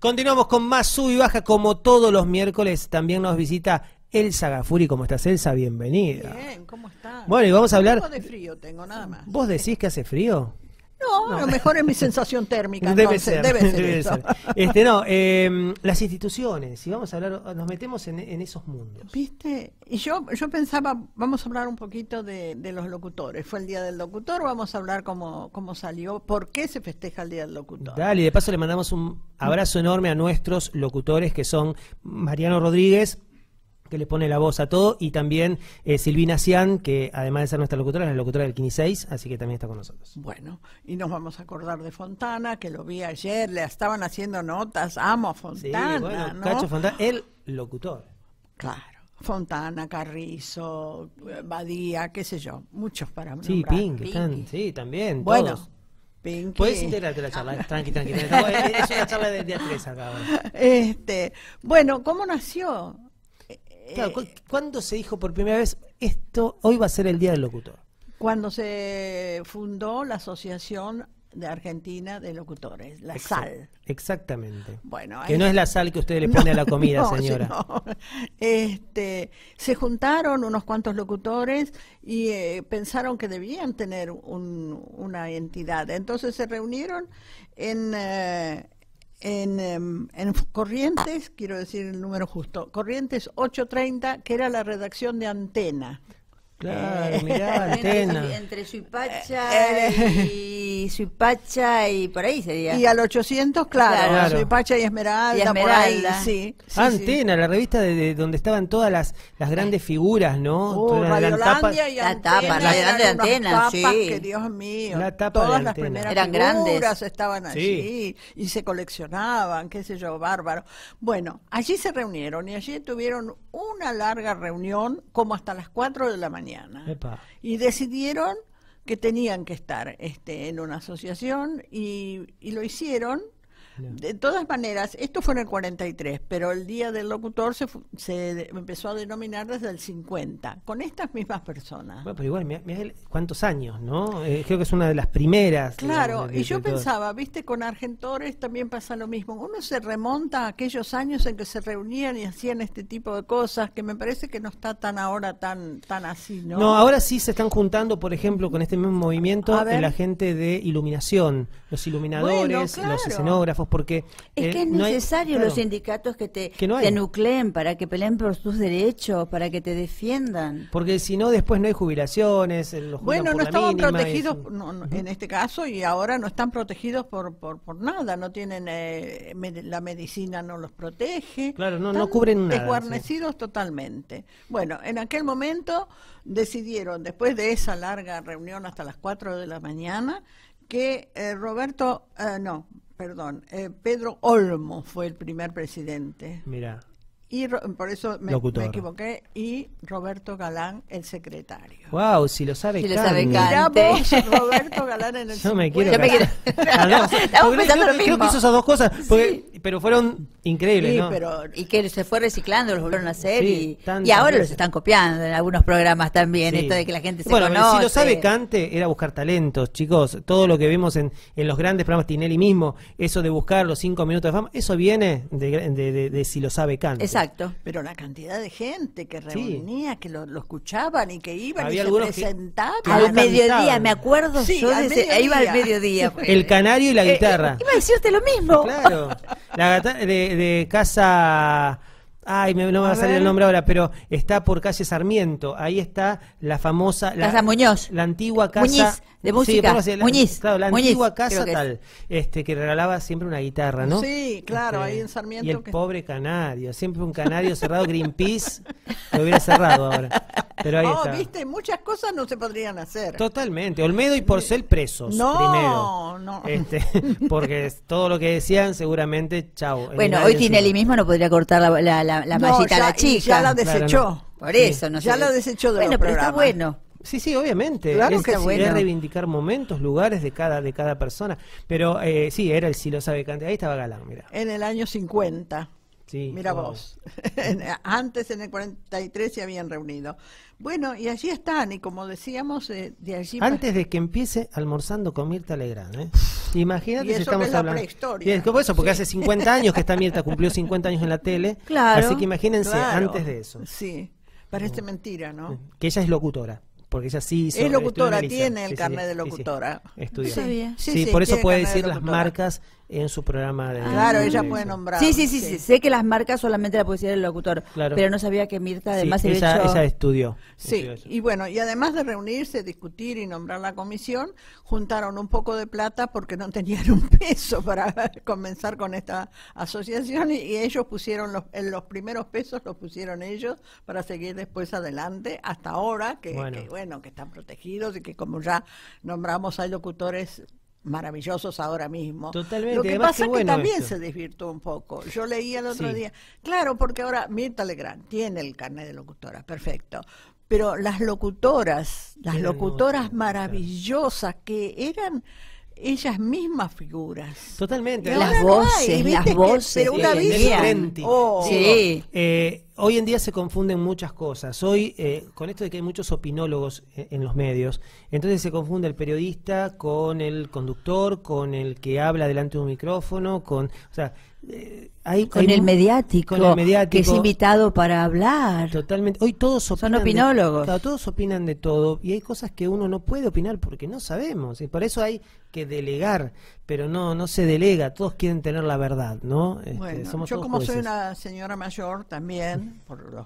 Continuamos con más sub y baja como todos los miércoles. También nos visita Elsa Gafuri. ¿Cómo estás, Elsa? Bienvenida. Bien, ¿cómo estás? Bueno, y vamos a hablar... de frío tengo, nada más. ¿Vos decís que hace frío? No, a lo mejor es mi sensación térmica. Debe ser. Debe ser, este, no, em, las instituciones, si vamos a hablar, nos metemos en, esos mundos. Viste, y yo, yo pensaba, vamos a hablar un poquito de, los locutores. Fue el Día del Locutor, vamos a hablar cómo salió, por qué se festeja el Día del Locutor. Dale, y de paso le mandamos un abrazo enorme a nuestros locutores que son Mariano Rodríguez, que le pone la voz a todo, y también eh, Silvina Cian, que además de ser nuestra locutora, es la locutora del Kini6, así que también está con nosotros. Bueno, y nos vamos a acordar de Fontana, que lo vi ayer, le estaban haciendo notas, amo a Fontana. Cacho Fontana, el locutor. Claro. Fontana, Carrizo, Badía, qué sé yo, muchos para mí. Sí, Pink, están, sí, también. Bueno, todos. Pinky. Puedes eh, integrarte la charla, ah. tranqui, tranqui. es una charla de, Este, bueno, ¿cómo nació Claro, eh, ¿Cuándo se dijo por primera vez esto, hoy va a ser el Día del Locutor? Cuando se fundó la Asociación de Argentina de Locutores, la sal. Exactamente. Bueno, que no es la sal que usted le pone a la comida, señora. este, se juntaron unos cuantos locutores y eh, pensaron que debían tener una entidad. Entonces se reunieron en, eh, en, em, en, Corrientes, quiero decir el número justo, Corrientes 830, que era la redacción de Antena. Claro, eh, mirá, Antena. Entre, entre Suipacha y eh, eh, y Suipacha y por ahí sería. Y al 800, claro, Suipacha y Esmeralda, por ahí, sí. Antena, ah, la revista de, donde estaban todas las, las grandes figuras, ¿no? Uh, las la, la, tapa, la antena, sí. Que, Dios mío, todas las primeras Eran figuras grandes. estaban allí y se coleccionaban, qué sé yo, bárbaro. Bueno, allí se reunieron y allí tuvieron una larga reunión como hasta las 4 de la mañana. Y decidieron que tenían que estar este, en una asociación y, y lo hicieron de todas maneras, esto fue en el 43, pero el Día del Locutor se, se empezó a denominar desde el 50, con estas mismas personas. Bueno, pero igual, cuántos años, ¿no? Eh, creo que es una de las primeras. Eh, claro, y yo pensaba, viste, con Argentores también pasa lo mismo. Uno se remonta a aquellos años en que se reunían y hacían este tipo de cosas, que me parece que no está tan ahora tan, tan así, ¿no? No, ahora sí se están juntando, por ejemplo, con este mismo movimiento, la gente de iluminación, los iluminadores, los escenógrafos porque... Es que eh, es necesario los sindicatos que te, nucleen, para que peleen por tus derechos, para que te defiendan. Porque si no, después no hay jubilaciones. Eh, los bueno, no estaban protegidos en este caso y ahora no están protegidos por, por, nada, no tienen... Eh, la medicina no los protege. Claro, no, cubren nada. Desguarnecidos totalmente. Bueno, en aquel momento decidieron, después de esa larga reunión hasta las 4 de la mañana, que Roberto, no, perdón, eh, Pedro Olmo fue el primer presidente. Mira. Y por eso me, equivoqué, y Roberto Galán, el secretario. wow Si lo sabe, si lo sabe vos, Roberto Galán en el Yo me quiero. Yo me quiero. Estamos pensando lo mismo. Creo que hizo esas dos cosas. Porque sí pero fueron increíbles, sí, pero, y que se fue reciclando, los volvieron a hacer y, ahora los están copiando en algunos programas también, esto de que la gente se bueno, si lo sabe Cante, era buscar talentos, chicos. Todo lo que vemos en, en los grandes programas, Tinelli mismo, eso de buscar los cinco minutos de fama, eso viene de, si lo sabe Cante. Exacto. Pero la cantidad de gente que reunía, que lo, escuchaban y que iban Había y se presentaban. al mediodía, me acuerdo, yo iba al mediodía. El canario y la eh, guitarra. Eh, iba a decirte lo mismo. Claro. La de, casa. Ay, me, no me va a, salir el nombre ahora, pero está por calle Sarmiento. Ahí está la famosa. La, casa Muñoz. La antigua casa de música. la, Muñiz. la antigua casa tal, este, que regalaba siempre una guitarra, ¿no? Sí, claro, este, ahí en Sarmiento. Y el pobre canario, siempre un canario cerrado, Greenpeace, lo hubiera cerrado ahora. Pero ahí oh, viste, muchas cosas no se podrían hacer. Totalmente. Olmedo y Porcel eh, presos no, primero. No, este, porque todo lo que decían, seguramente, chao. Bueno, hoy Tinelli mismo no podría cortar la, la, mallita la chica. Ya la desechó. Por eso, no Ya la lo desechó de Bueno, pero está bueno. Sí, sí, obviamente. Claro que reivindicar momentos, lugares de cada, de cada persona. Pero eh, sí, era el lo Sabe Cante. Ahí estaba Galán, mira. En el año 50. Sí, mira vos. Antes, en el 43, se habían reunido. Bueno, y allí están, y como decíamos, eh, de allí. Antes de que empiece almorzando con Mirta Legrand, ¿eh? Imagínate y si estamos hablando. es eso, porque hace 50 años que está Mirta, cumplió 50 años en la tele. Claro. Así que imagínense antes de eso. Sí, parece mentira, ¿no? Que ella es locutora porque ella sí Es locutora, tiene el carnet de locutora. Sí, Sí, por eso puede decir las marcas en su programa de... Ah, claro, ella puede nombrar. Sí, sí, sí, sí, sé que las marcas solamente la puede decir el locutor, pero no sabía que Mirta además sí, esa estudió. Sí, y bueno, y además de reunirse, discutir y nombrar la comisión, juntaron un poco de plata porque no tenían un peso para comenzar con esta asociación y, ellos pusieron los, los primeros pesos, los pusieron ellos para seguir después adelante hasta ahora, que bueno. que que están protegidos y que como ya nombramos hay locutores maravillosos ahora mismo. Lo que pasa es que también se desvirtuó un poco. Yo leía el otro día, claro, porque ahora Mirta Legrand tiene el carnet de locutora, perfecto. Pero las locutoras, las locutoras maravillosas que eran ellas mismas figuras. Totalmente. Las voces, las voces, de una vez. Oh. Sí. Eh, hoy en día se confunden muchas cosas. Hoy, eh, con esto de que hay muchos opinólogos eh, en, los medios, entonces se confunde el periodista con el conductor, con el que habla delante de un micrófono, con. O sea, eh, hay, con, el mediático, que es invitado para hablar. Totalmente. Hoy todos opinan. Son opinólogos. todos opinan de todo y hay cosas que uno no puede opinar porque no sabemos. Y por eso hay que delegar pero no, no se delega, todos quieren tener la verdad, ¿no? Este, bueno, yo como soy una señora mayor también,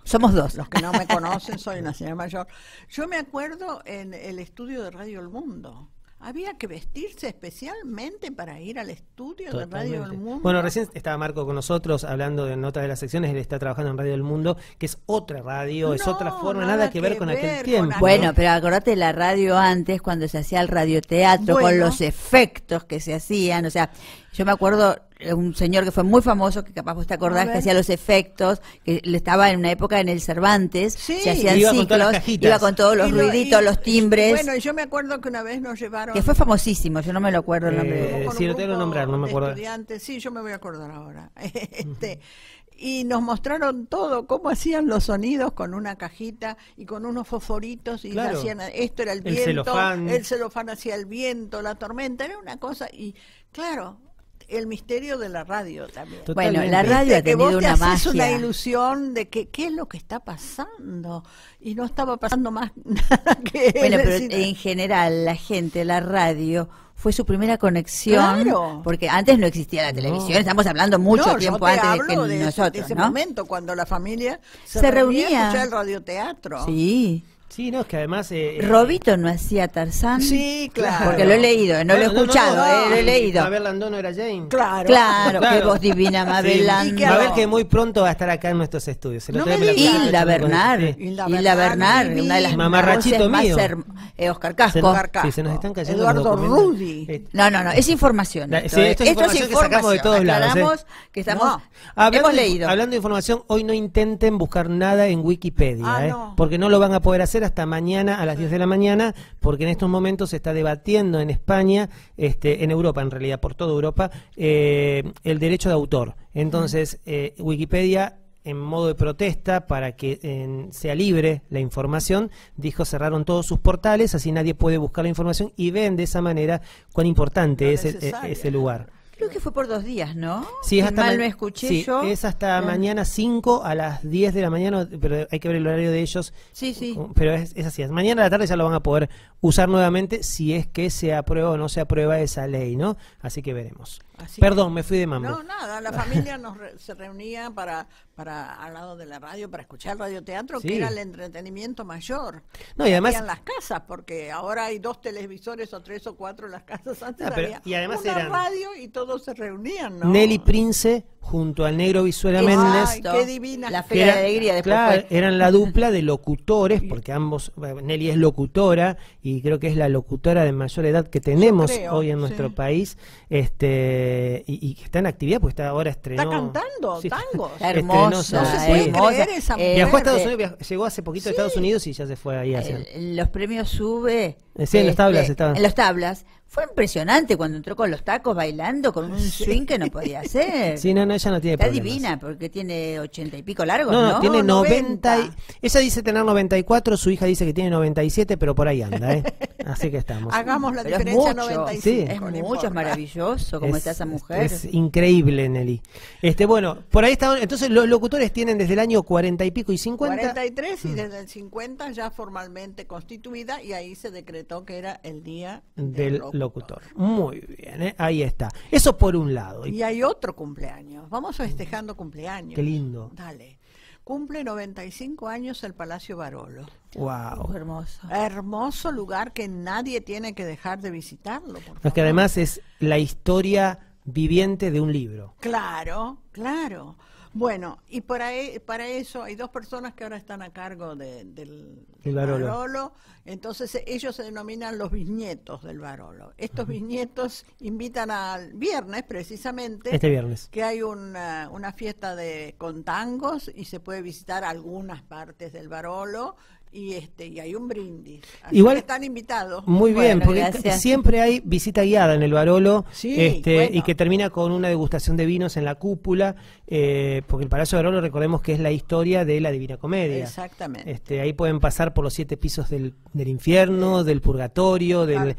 somos dos. Los que no me conocen, soy una señora mayor. Yo me acuerdo en el estudio de Radio El Mundo, había que vestirse especialmente para ir al estudio de Radio del Mundo. Bueno, recién estaba Marco con nosotros hablando de notas de las secciones. Él está trabajando en Radio del Mundo, que es otra radio, es otra forma, nada, que, ver, con aquel tiempo. Bueno, pero acordate la radio antes, cuando se hacía el radioteatro, con los efectos que se hacían. O sea, yo me acuerdo eh, un señor que fue muy famoso, que capaz vos te acordás, que hacía los efectos, que estaba en una época en el Cervantes, se hacían ciclos, con iba con todos los ruiditos, los timbres. Bueno, yo me acuerdo que una vez nos llevaron... Que fue famosísimo, yo no me lo acuerdo el nombre. Eh, sí, lo tengo que nombrar, no me acuerdo. sí, yo me voy a acordar ahora. este, y nos mostraron todo, cómo hacían los sonidos con una cajita y con unos fosforitos y hacían, esto era el, viento, celofán. el celofán hacía el viento, la tormenta, era una cosa y claro, el misterio de la radio también. Bueno, la radio ha tenido que vos te una magia. una ilusión de que qué es lo que está pasando y no estaba pasando más nada que Bueno, pero en general la gente, la radio fue su primera conexión claro. porque antes no existía la televisión, estamos hablando mucho tiempo antes de que nosotros, en ese momento cuando la familia se, reunía, reunía a escuchar el radioteatro. Sí. Sí, no, es que además... Eh, eh, ¿Robito no hacía Tarzán? Sí, claro. Porque lo he leído, no, lo he escuchado, eh, lo he leído. Mabel no era Jane. Claro. Claro, qué voz divina Mabel sí, a Mabel que muy pronto va a estar acá en nuestros estudios. Hilda, Bernard, Hilda, Bernard, Bernard, una de las mamarrachito mío. Oscar Casco. Oscar Casco. Eduardo Rudy. No, no, no, es información. La, esto, esto, es información que sacamos de todos lados. que estamos... Hablando de información, hoy no intenten buscar nada en Wikipedia, ah, porque no lo van a poder hacer hasta mañana a las 10 de la mañana, porque en estos momentos se está debatiendo en España, este, en Europa en realidad, por toda Europa, eh, el derecho de autor. Entonces, eh, Wikipedia en modo de protesta para que sea libre la información, dijo cerraron todos sus portales, así nadie puede buscar la información y ven de esa manera cuán importante es, eh, ese lugar que fue por dos días, ¿no? Sí, es hasta mal no escuché Es hasta mañana 5 a las 10 de la mañana, pero hay que ver el horario de ellos. Sí, sí. Pero es, es así. Mañana a la tarde ya lo van a poder usar nuevamente si es que se aprueba o no se aprueba esa ley, ¿no? Así que veremos. Perdón, me fui de mamá. No, nada, la familia nos se reunía para, para al lado de la radio, para escuchar radioteatro, teatro que era el entretenimiento mayor. No, y además... En las casas, porque ahora hay dos televisores o tres o cuatro en las casas. Antes ah, y además radio y todos se reunían, ¿no? Nelly Prince junto al negro Visuela Méndez. ¡Qué divina! La fe de Alegría después. Claro, eran la dupla de locutores, porque ambos, Nelly es locutora y creo que es la locutora de mayor edad que tenemos hoy en nuestro país, este y que está en actividad, pues está ahora estrenó. Está cantando tangos. no se esa mujer. Viajó a Estados Unidos, llegó hace poquito a Estados Unidos y ya se fue ahí a eh, Los premios SUBE eh, sí, en los tablas este, estaba. En los tablas. Fue impresionante cuando entró con los tacos bailando con un swing que no podía hacer. Sí, no, no, ella no tiene Está divina porque tiene ochenta y pico largos, ¿no? No, tiene noventa. Ella dice tener noventa y cuatro su hija dice que tiene noventa y siete pero por ahí anda, ¿eh? Así que estamos. Hagamos la diferencia es y Es mucho, es maravilloso como está esa mujer. Es increíble, Nelly. Este, bueno, por ahí estaban, entonces los locutores tienen desde el año cuarenta y pico y cincuenta 43 y mm. desde el cincuenta ya formalmente constituida y ahí se decretó que era el día del, locutor. Muy bien, ¿eh? ahí está. Eso por un lado. Y hay otro cumpleaños. Vamos festejando cumpleaños. Qué lindo. Dale. Cumple 95 años el Palacio Barolo. Wow. hermoso. Hermoso lugar que nadie tiene que dejar de visitarlo. Por que además es la historia viviente de un libro. Claro, claro. Bueno, y para, eso hay dos personas que ahora están a cargo del, Barolo. Entonces eh, ellos se denominan los bisnietos del Barolo. Estos bisnietos invitan al viernes, precisamente. Este que hay una, fiesta de, con tangos y se puede visitar algunas partes del Barolo y este y hay un brindis. Igual están invitados. Muy bien, porque siempre hay visita guiada en el Barolo este, y que termina con una degustación de vinos en la cúpula, eh, porque el Palacio de Barolo recordemos que es la historia de la Divina Comedia. Exactamente. Este, ahí pueden pasar por los siete pisos del, infierno, del purgatorio, del,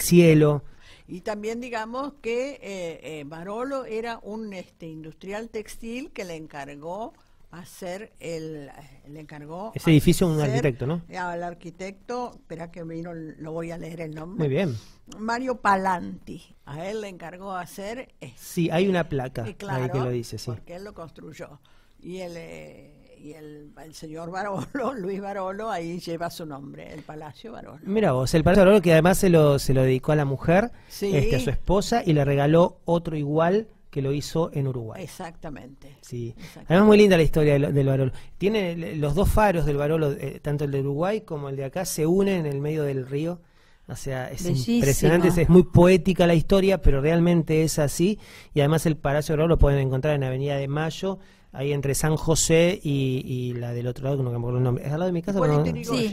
cielo. Y también digamos que eh, eh, Barolo era un este, industrial textil que le encargó hacer el le encargó ese edificio un arquitecto, ¿no? el arquitecto, espera que me lo voy a leer el nombre. Muy bien. Mario Palanti, a él le encargó hacer. Eh, sí, hay una placa que lo dice, sí. Porque él lo construyó y el eh, y el, señor Barolo, Luis Barolo, ahí lleva su nombre, el Palacio Barolo. Mira vos, el Palacio Barolo que además se lo, se lo dedicó a la mujer, este, a su esposa, y le regaló otro igual que lo hizo en Uruguay. Exactamente. Sí. Además, muy linda la historia del, Barolo. Tiene los dos faros del Barolo, eh, tanto el de Uruguay como el de acá, se unen en el medio del río. O sea, es impresionante, es, muy poética la historia, pero realmente es así. Y además el Palacio de Barolo lo pueden encontrar en Avenida de Mayo, ahí entre San José y, la del otro lado, que no me acuerdo el nombre. Es al lado de mi casa, no, sí.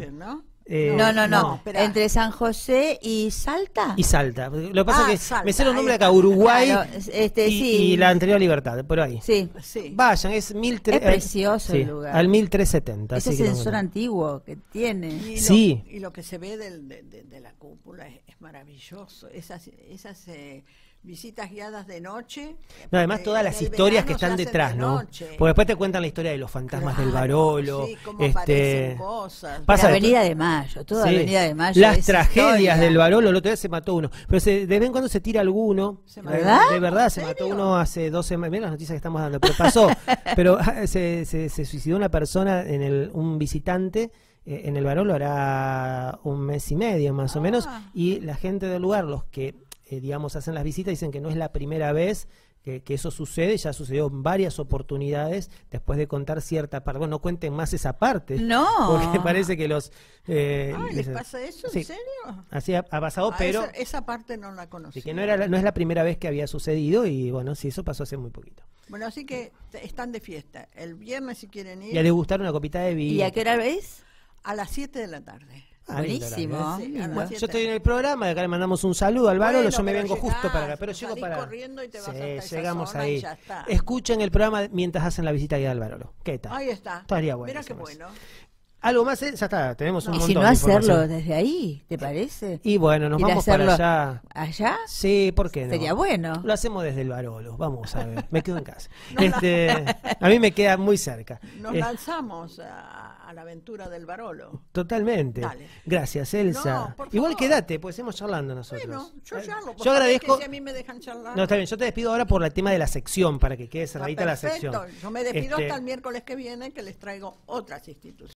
Eh, no, no, no. Entre San José y Salta. Y Salta. Lo que pasa ah, es que me sé los nombres acá, Uruguay y, la anterior Libertad, por ahí. Sí. Vayan, es, mil es precioso el lugar. Al 1370. Ese sensor antiguo que tiene. sí. Y lo que se ve de, la cúpula es, maravilloso. Esas, esas eh, visitas guiadas de noche. No, Además, eh, todas las historias que están detrás, ¿no? Porque después te cuentan la historia de los fantasmas del Barolo. Sí, este, cosas. la Avenida de Mayo, toda Avenida de Mayo. Las tragedias del Barolo, el otro día se mató uno. Pero se, de vez en cuando se tira alguno. ¿verdad? Eh, de verdad, se mató uno hace dos semanas. Miren las noticias que estamos dando, pero pasó. pero ah, se, suicidó una persona, en un visitante eh, en el Barolo hará un mes y medio más o menos, ah. y la gente del lugar, los que eh, digamos, hacen las visitas, dicen que no es la primera vez que, eso sucede, ya sucedió en varias oportunidades, después de contar cierta parte, no cuenten más esa parte. No. Porque parece que los... Eh, ¿les pasa eso? ¿En serio? Así ha, pasado, ah, pero... Esa, parte no la conocí. que no, era, no es la primera vez que había sucedido y bueno, sí, eso pasó hace muy poquito. Bueno, así que están de fiesta. El viernes si quieren ir... Y a degustar una copita de vino. ¿Y a qué hora es? A las 7 de la tarde yo estoy en el programa, acá le mandamos un saludo a Álvaro yo me vengo justo para acá, pero llego para... sí, llegamos ahí. Escuchen el programa mientras hacen la visita guiada al Barolo. ¿Qué tal? Ahí está. Estaría bueno. Mira qué bueno. Algo más, ¿eh? ya está, tenemos un y si no hacerlo desde ahí, ¿te parece? Y bueno, nos vamos para allá. ¿Allá? Sí, ¿por qué no? Sería bueno. Lo hacemos desde el Barolo, vamos a ver. me quedo en casa. este, a mí me queda muy cerca. Nos lanzamos a, la aventura del Barolo. Totalmente. Gracias, Elsa. Igual quédate, pues estamos charlando nosotros. Bueno, yo charlo. Yo agradezco. Que a mí me dejan charlar. No, está bien, yo te despido ahora por el tema de la sección, para que quede cerradita la sección. Yo me despido este hasta el miércoles que viene, que les traigo otras instituciones.